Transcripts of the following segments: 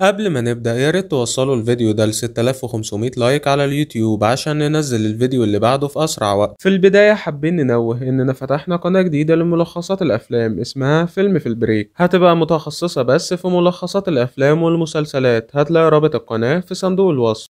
قبل ما نبدأ يا ريت توصلوا الفيديو ده ل 6500 لايك على اليوتيوب عشان ننزل الفيديو اللي بعده في أسرع وقت. في البداية حابين ننوه إننا فتحنا قناة جديدة لملخصات الأفلام اسمها فيلم في البريك، هتبقى متخصصة بس في ملخصات الأفلام والمسلسلات، هتلاقي رابط القناة في صندوق الوصف.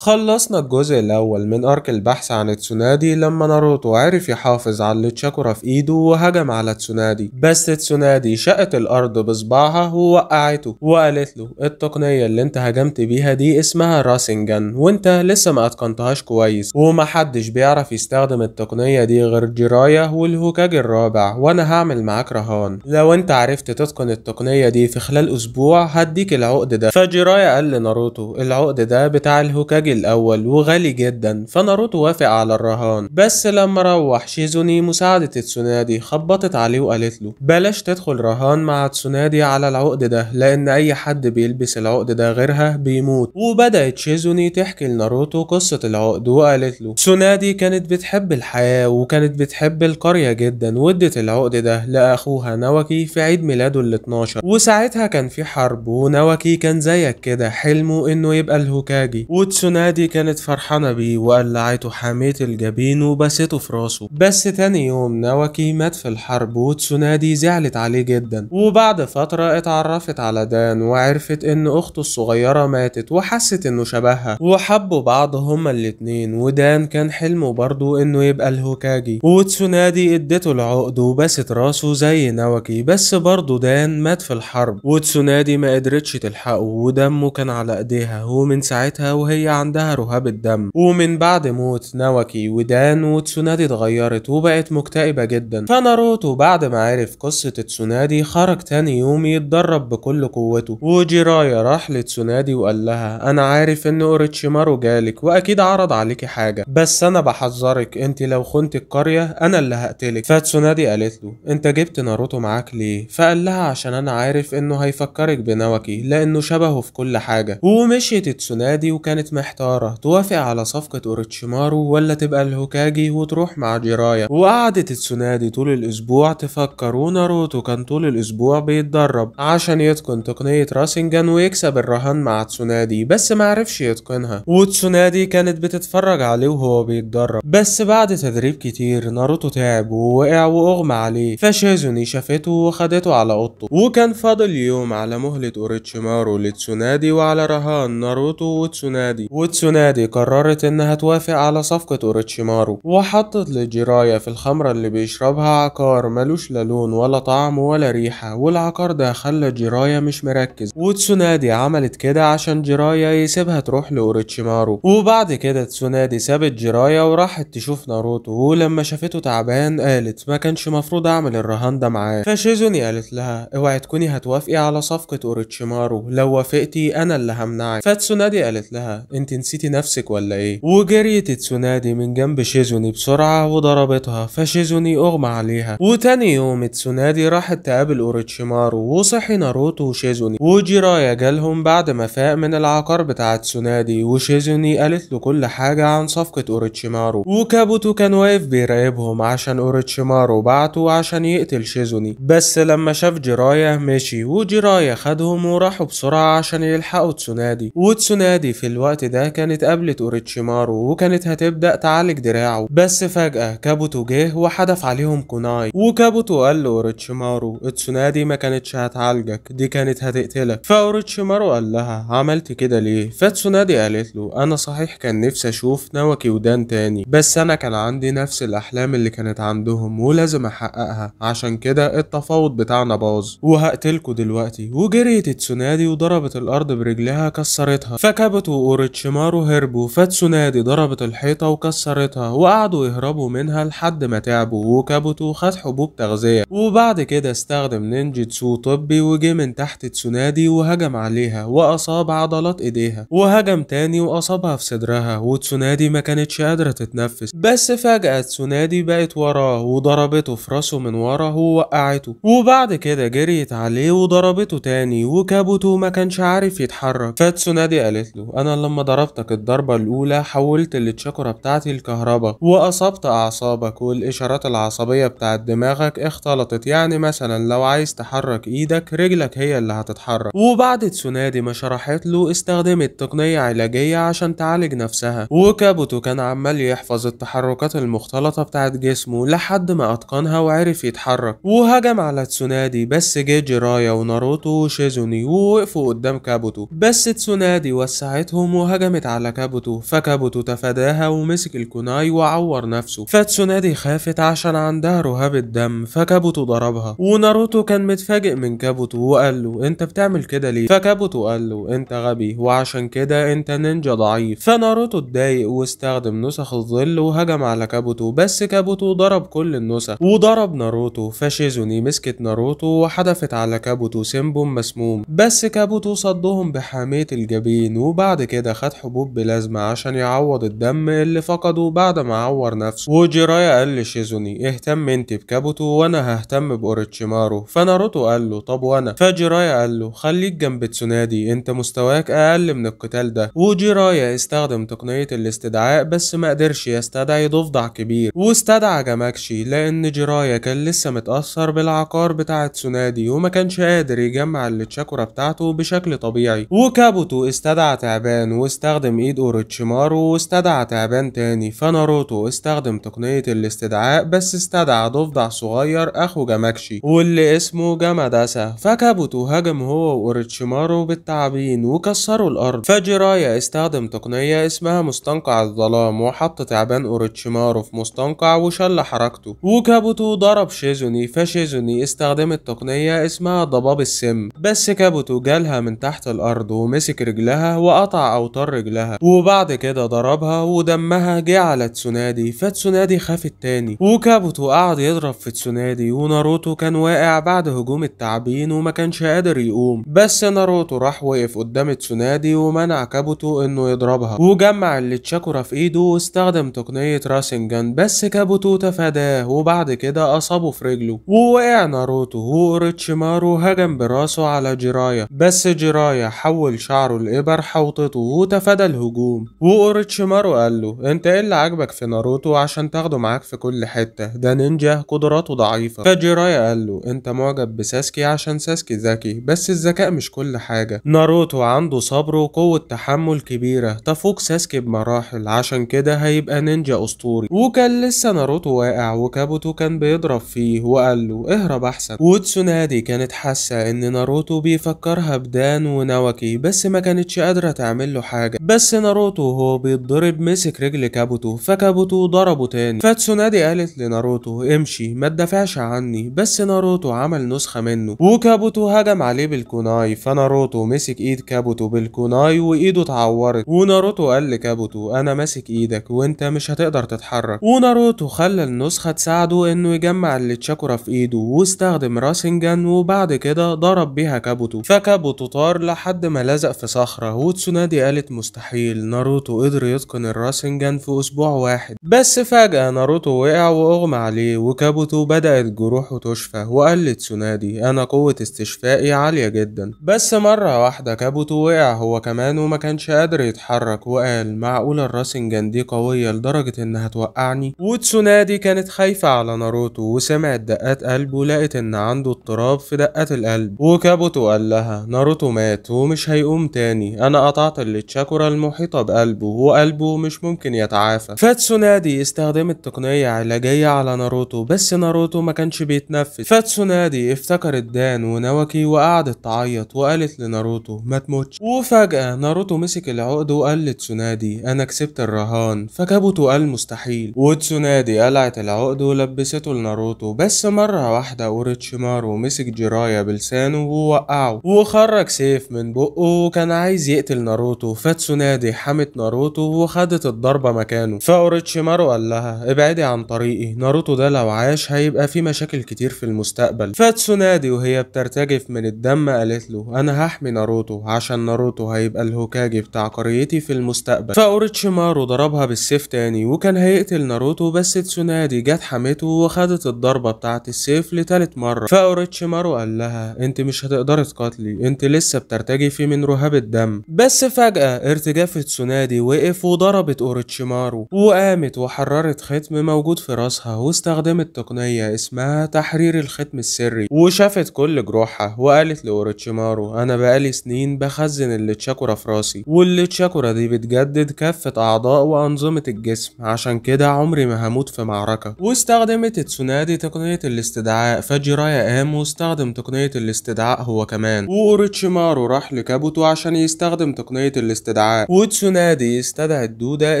خلصنا الجزء الأول من أرك البحث عن تسونادي لما ناروتو عرف يحافظ على تشاكورا في إيده وهجم على تسونادي بس تسونادي شقت الأرض بصباعها ووقعته وقالت له التقنية اللي انت هجمت بيها دي اسمها راسنجان وانت لسه ما اتقنتهاش كويس ومحدش بيعرف يستخدم التقنية دي غير جرايا والهوكاج الرابع وأنا هعمل معاك رهان لو انت عرفت تتقن التقنية دي في خلال أسبوع هديك العقد ده فجرايا قال لناروتو العقد ده بتاع الهوكاج الأول وغالي جدا فناروتو وافق على الرهان بس لما روح شيزوني مساعدة تسونادي خبطت عليه وقالت له بلاش تدخل رهان مع تسونادي على العقد ده لأن أي حد بيلبس العقد ده غيرها بيموت وبدأت شيزوني تحكي لناروتو قصة العقد وقالت له تسونادي كانت بتحب الحياة وكانت بتحب القرية جدا ودت العقد ده لأخوها نوكي في عيد ميلاده ال 12 وساعتها كان في حرب ونوكي كان زيك كده حلمه إنه يبقى الهوكاجي وتسونادي نادي كانت فرحانة بيه وقلعته حامية الجبين وبسته في راسه بس تاني يوم نواكي مات في الحرب وتسونادي زعلت عليه جدا وبعد فترة اتعرفت على دان وعرفت ان اخته الصغيرة ماتت وحست انه شبهها وحبوا بعض هما الاتنين ودان كان حلمه برضه انه يبقى الهوكاجي وتسونادي ادته العقد وبست راسه زي نواكي بس برضه دان مات في الحرب وتسونادي ما قدرتش تلحقه ودمه كان على ايديها ومن ساعتها وهي عندها رهاب الدم ومن بعد موت نواكي ودان وتسونادي اتغيرت وبقت مكتئبة جدا فناروتو بعد ما عرف قصة تسونادي خرج تاني يوم يتدرب بكل قوته وجيرايا راح لتسونادي وقال لها انا عارف ان اوريتشيمارو جالك واكيد عرض عليكي حاجة بس انا بحذرك انت لو خنت القرية انا اللي هقتلك فتسونادي قالت له انت جبت ناروتو معاك ليه فقال لها عشان انا عارف انه هيفكرك بنواكي لانه شبهه في كل حاجة ومشيت تسونادي وكانت محتاجة محتارة توافق على صفقة اوريتشيمارو ولا تبقى الهوكاجي وتروح مع جيرايا وقعدت تسونادي طول الأسبوع تفكر وناروتو كان طول الأسبوع بيتدرب عشان يتقن تقنية راسنجان ويكسب الرهان مع تسونادي بس معرفش يتقنها وتسونادي كانت بتتفرج عليه وهو بيتدرب بس بعد تدريب كتير ناروتو تعب ووقع وأغمى عليه فشيزوني شافته وخدته على أوضته وكان فاضل يوم على مهلة أوريتشيمارو لتسونادي وعلى رهان ناروتو وتسونادي وتسونادي قررت إنها توافق على صفقة أوروتشيمارو وحطت لجيرايا في الخمرة اللي بيشربها عقار ملوش لا لون ولا طعم ولا ريحة والعقار ده خلى جيرايا مش مركز وتسونادي عملت كده عشان جيرايا يسيبها تروح لاوريتشيمارو وبعد كده تسونادي سابت جيرايا وراحت تشوف ناروتو ولما شافته تعبان قالت ما كانش مفروض أعمل الرهان ده معاه فشيزوني قالت لها اوعي تكوني هتوافقي على صفقة أوروتشيمارو لو وافقتي أنا اللي همنعك فتسونادي قالت لها انت نسيتي نفسك ولا ايه وجريت تسونادي من جنب شيزوني بسرعة وضربتها فشيزوني اغمى عليها وتاني يوم تسونادي راحت تقابل اوريتشيمارو وصحي ناروتو وشيزوني وجيرايا جالهم بعد ما فاق من العقار بتاع تسونادي وشيزوني قالت له كل حاجة عن صفقة اوريتشيمارو وكابوتو كان واقف بيراقبهم عشان اوريتشيمارو بعته عشان يقتل شيزوني بس لما شاف جيرايا مشي وجيرايا خدهم وراحوا بسرعة عشان يلحقوا تسونادي وتسونادي في الوقت ده كانت قابلت أوريتشيمارو وكانت هتبدأ تعالج دراعه بس فجأة كابوتو جه وحدف عليهم كوناي وكابوتو قال لأوريتشيمارو اتسونادي ما كانتش هتعالجك دي كانت هتقتلك فأوريتشيمارو قال لها عملت كده ليه فتسونادي قالت له أنا صحيح كان نفسي أشوف نواكي ودان تاني بس أنا كان عندي نفس الأحلام اللي كانت عندهم ولازم أحققها عشان كده التفاوض بتاعنا باظ وهقتلكوا دلوقتي وجريت تسونادي وضربت الأرض برجلها كسرتها فكابوتو وأوريتشيمارو الحمار هربوا فاتسونادي ضربت الحيطة وكسرتها وقعدوا يهربوا منها لحد ما تعبوا وكبتوا وخد حبوب تغذية وبعد كده استخدم نينجيتسو طبي وجه من تحت تسونادي وهجم عليها وأصاب عضلات إيديها وهجم تاني وأصابها في صدرها وتسونادي ما كانتش قادرة تتنفس بس فجأة تسونادي بقت وراه وضربته في راسه من ورا ووقعته وبعد كده جريت عليه وضربته تاني وكابوتو ما كانش عارف يتحرك فتسونادي قالت له أنا لما ضربت ضربتك الضربة الأولى حولت التشاكرا بتاعتي لكهرباء وأصبت أعصابك والإشارات العصبية بتاعت دماغك اختلطت يعني مثلا لو عايز تحرك إيدك رجلك هي اللي هتتحرك وبعد تسونادي ما شرحت له استخدمت تقنية علاجية عشان تعالج نفسها وكابوتو كان عمال يحفظ التحركات المختلطة بتاعت جسمه لحد ما أتقنها وعرف يتحرك وهجم على تسونادي بس جه جرايا وناروتو وشيزوني ووقفوا قدام كابوتو بس تسونادي وسعتهم وهجم هجمت على كابوتو فكابوتو تفاداها ومسك الكوناي وعور نفسه فاتسونادي خافت عشان عندها رهاب الدم فكابوتو ضربها وناروتو كان متفاجئ من كابوتو وقال له انت بتعمل كده ليه فكابوتو قال له انت غبي وعشان كده انت نينجا ضعيف فناروتو اتضايق واستخدم نسخ الظل وهجم على كابوتو بس كابوتو ضرب كل النسخ وضرب ناروتو فشيزوني مسكت ناروتو وحدفت على كابوتو سيمبون مسموم بس كابوتو صدهم بحامية الجبين وبعد كده خد ثلاث حبوب بلازما عشان يعوض الدم اللي فقده بعد ما عور نفسه وجيرايا قال لشيزوني اهتم انت بكابوتو وانا ههتم باوريتشيمارو فناروتو قال له طب وانا فجيرايا قال له خليك جنب تسونادي انت مستواك اقل من القتال ده وجيرايا استخدم تقنية الاستدعاء بس ما قدرش يستدعي ضفدع كبير واستدعى جاماكشي لان جيرايا كان لسه متأثر بالعقار بتاع تسونادي وما كانش قادر يجمع التشاكورا بتاعته بشكل طبيعي وكابوتو استدعى تعبان واستدعى استخدم ايد اوروتشيمارو واستدعى تعبان تاني فناروتو استخدم تقنية الاستدعاء بس استدعى ضفدع صغير اخو جاماكشي واللي اسمه جاماداسا فكابوتو هاجم هو واوروتشيمارو بالتعابين وكسروا الارض فجيرايا استخدم تقنية اسمها مستنقع الظلام وحط تعبان اوروتشيمارو في مستنقع وشل حركته وكابوتو ضرب شيزوني فشيزوني استخدمت تقنية اسمها ضباب السم بس كابوتو جالها من تحت الارض ومسك رجلها وقطع اوتار رجلها وبعد كده ضربها ودمها جه على تسونادي فتسونادي خافت تاني وكابوتو قعد يضرب في تسونادي وناروتو كان واقع بعد هجوم التعبين وما كانش قادر يقوم بس ناروتو راح وقف قدام تسونادي ومنع كابوتو انه يضربها وجمع اللي تشاكورا في ايده واستخدم تقنية راسنجان بس كابوتو تفاداه وبعد كده اصابه في رجله ووقع ناروتو واوريتشيمارو هجم براسه على جيرايا بس جيرايا حول شعره لإبر حوطته وتفاداه فدى الهجوم وأوريتشيمارو قال له انت ايه اللي عاجبك في ناروتو عشان تاخده معاك في كل حتة ده نينجا قدراته ضعيفة فجيرايا قال له انت معجب بساسكي عشان ساسكي ذكي بس الذكاء مش كل حاجة ناروتو عنده صبر وقوة تحمل كبيرة تفوق ساسكي بمراحل عشان كده هيبقى نينجا أسطوري وكان لسه ناروتو واقع وكابوتو كان بيضرب فيه وقال له اهرب أحسن وتسونادي كانت حاسة إن ناروتو بيفكرها بدان ونوكي بس ما كانتش قادرة تعمل له حاجة حاجة بس ناروتو وهو بيتضرب مسك رجل كابوتو فكابوتو ضربه تاني فتسونادي قالت لناروتو امشي ما تدافعش عني بس ناروتو عمل نسخة منه وكابوتو هجم عليه بالكوناي فناروتو مسك ايد كابوتو بالكوناي وايده اتعورت وناروتو قال لكابوتو انا ماسك ايدك وانت مش هتقدر تتحرك وناروتو خلى النسخة تساعده انه يجمع اللي تشاكورا في ايده واستخدم راسنجان وبعد كده ضرب بيها كابوتو فكابوتو طار لحد ما لزق في صخرة وتسونادي قالت مستحيل ناروتو قدر يتقن الراسنجان في أسبوع واحد بس فجأة ناروتو وقع وأغمى عليه وكابوتو بدأت جروحه تشفى وقال لتسونادي أنا قوة استشفائي عالية جدا بس مرة واحدة كابوتو وقع هو كمان وما كانش قادر يتحرك وقال معقولة الراسنجان دي قوية لدرجة إنها توقعني وتسونادي كانت خايفة على ناروتو وسمعت دقات قلبه لقت إن عنده اضطراب في دقات القلب وكابوتو قال لها ناروتو مات ومش هيقوم تاني أنا قطعت اللي تشاكو الكرة المحيطة بقلبه وقلبه مش ممكن يتعافى فاتسونادي استخدمت تقنية علاجية على ناروتو بس ناروتو ما كانش بيتنفس فاتسونادي افتكرت دان ونواكي وقعدت تعيط وقالت لناروتو ما تموتش وفجأة ناروتو مسك العقد وقال لتسونادي انا كسبت الرهان فكابوتو قال مستحيل وتسونادي قلعت العقد ولبسته لناروتو بس مرة واحدة اوريتشيمارو مسك جيرايا بلسانه ووقعه وخرج سيف من بقه وكان عايز يقتل ناروتو ف تسونادي حمت ناروتو وخدت الضربة مكانه فأوريتشيمارو قال لها ابعدي عن طريقي ناروتو ده لو عاش هيبقى في مشاكل كتير في المستقبل فاتسونادي وهي بترتجف من الدم قالت له أنا هحمي ناروتو عشان ناروتو هيبقى الهوكاجي بتاع قريتي في المستقبل فأوريتشيمارو ضربها بالسيف تاني وكان هيقتل ناروتو بس تسونادي جت حمته وخدت الضربة بتاعه السيف لتالت مرة فأوريتشيمارو قال لها انت مش هتقدري تقاتلي انت لسه بترتجفي من رهاب الدم بس فجأة ارتجاف تسونادي وقف وضربت اوريتشيمارو وقامت وحررت ختم موجود في راسها واستخدمت تقنية اسمها تحرير الختم السري وشافت كل جروحها وقالت لاوريتشيمارو أنا بقالي سنين بخزن التشاكورا في راسي والتشاكورا دي بتجدد كافة أعضاء وأنظمة الجسم عشان كده عمري ما هموت في معركة واستخدمت تسونادي تقنية الاستدعاء فجيرايا قام واستخدم تقنية الاستدعاء هو كمان واوريتشيمارو راح لكابوتو عشان يستخدم تقنية الاستدعاء استدعاء وتسونادي استدعت دودة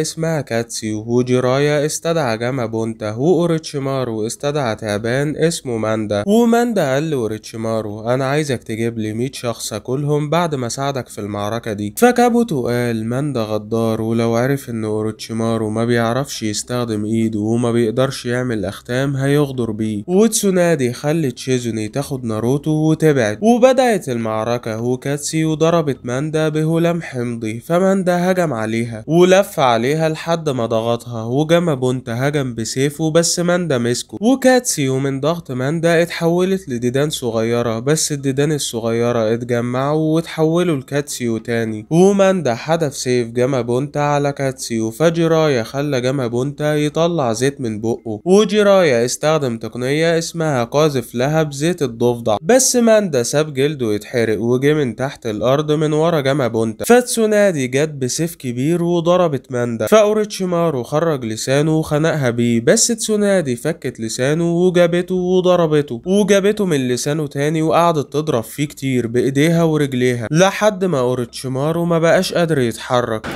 اسمها كاتسي وجيرايا استدعى جاما بونتا وأوريتشيمارو استدعى تعبان اسمه ماندا وماندا قال لأوريتشيمارو أنا عايزك تجيب لي 100 شخص أكلهم بعد ما ساعدك في المعركة دي فكابوتو قال ماندا غدار ولو عرف إن أوريتشيمارو ما بيعرفش يستخدم إيده وما بيقدرش يعمل أختام هيغدر بيه وتسونادي خلت شيزوني تاخد ناروتو وتبعد وبدأت المعركة وكاتسي وضربت ماندا بهلام حمضي فمن ده هجم عليها ولف عليها لحد ما ضغطها وجما بنت هجم بسيفه بس ماندا مسكه وكاتسيو من ضغط ماندا اتحولت لديدان صغيرة بس الديدان الصغيرة اتجمعوا واتحولوا لكاتسيو تاني وماندا حدف سيف جما بونتا على كاتسيو فجرايا خلى جما بونتا يطلع زيت من بقه وجرايا استخدم تقنية اسمها قاذف لهب زيت الضفدع بس ماندا ساب جلده يتحرق وجه من تحت الارض من ورا جما بونتا فاتسونادي عادي جت بسيف كبير وضربت ماندا فأوريتشيمارو خرج لسانه وخنقها بيه بس تسونادي فكت لسانه وجابته وضربته وجابته من لسانه تاني وقعدت تضرب فيه كتير بإيديها ورجليها لحد ما أوريتشيمارو ما بقاش قادر يتحرك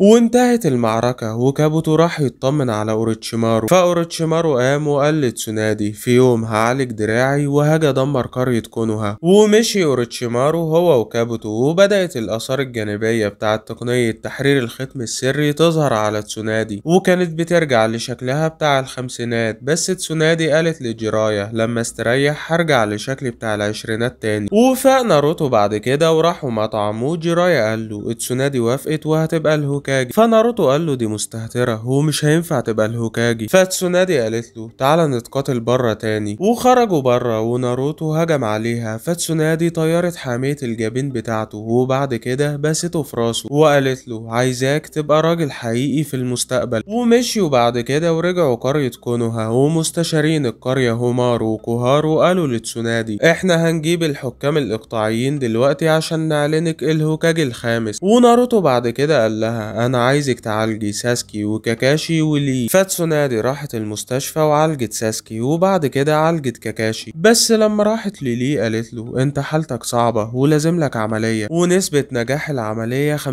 وانتهت المعركة وكابوتو راح يطمن على اوريتشيمارو فاوريتشيمارو قام وقال لتسونادي في يوم هعالج دراعي وهاجي أدمر قرية كونوها ومشي اوريتشيمارو هو وكابوتو وبدأت الآثار الجانبية بتاعة تقنية تحرير الختم السري تظهر على تسونادي وكانت بترجع لشكلها بتاع الخمسينات بس تسونادي قالت لجرايا لما استريح هرجع لشكلي بتاع العشرينات تاني وفاق ناروتو بعد كده وراحوا مطعم وجرايا قال له تسونادي وافقت وهتبقى الهوكا الهوكاجي فناروتو قال له دي مستهترة ومش هينفع تبقى الهوكاجي فتسونادي قالت له تعالى نتقاتل بره تاني وخرجوا بره وناروتو هجم عليها فتسونادي طيرت حامية الجبين بتاعته وبعد كده بسته في راسه وقالت له عايزاك تبقى راجل حقيقي في المستقبل ومشيوا بعد كده ورجعوا قرية كونوها ومستشارين القرية هومارو وكوهارو قالوا لتسونادي احنا هنجيب الحكام الاقطاعيين دلوقتي عشان نعلنك الهوكاجي الخامس وناروتو بعد كده قال لها انا عايزك تعالجي ساسكي وكاكاشي ولي فاتسونادي راحت المستشفى وعالجت ساسكي وبعد كده عالجت كاكاشي بس لما راحت للي قالت له انت حالتك صعبة ولازم لك عملية ونسبة نجاح العملية 50%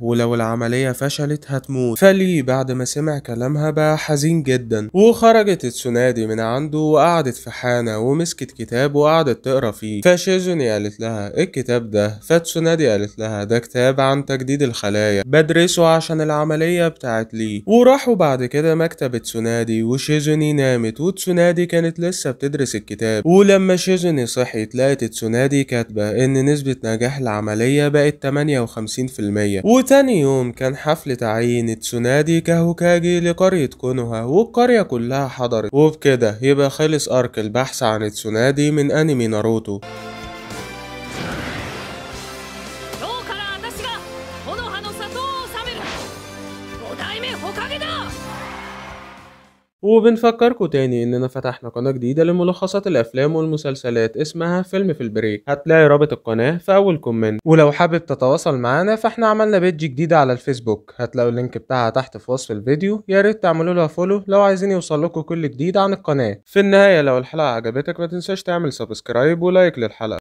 ولو العملية فشلت هتموت فلي بعد ما سمع كلامها بقى حزين جدا وخرجت تسونادي من عنده وقعدت في حانة ومسكت كتاب وقعدت تقرا فيه فشيزوني قالت لها إيه الكتاب ده فتسونادي قالت لها ده كتاب عن تجديد الخلايا أدرسه عشان العملية بتاعت لي وراحوا بعد كده مكتبة تسونادي وشيزوني نامت وتسونادي كانت لسه بتدرس الكتاب ولما شيزوني صحيت لقت تسونادي كاتبة إن نسبة نجاح العملية بقت 58% وتاني يوم كان حفل تعيين تسونادي كهوكاجي لقرية كونوها والقرية كلها حضرت وبكده يبقى خلص أرك البحث عن تسونادي من أنمي ناروتو وبنفكركم تاني اننا فتحنا قناة جديدة لملخصات الافلام والمسلسلات اسمها فيلم في البريك هتلاقي رابط القناة في اول كومنت ولو حابب تتواصل معانا فاحنا عملنا بيج جديدة على الفيسبوك هتلاقوا اللينك بتاعها تحت في وصف الفيديو يا ريت تعملوا لها فولو لو عايزين يوصل لكم كل جديد عن القناة في النهاية لو الحلقة عجبتك ما تنساش تعمل سبسكرايب ولايك للحلقة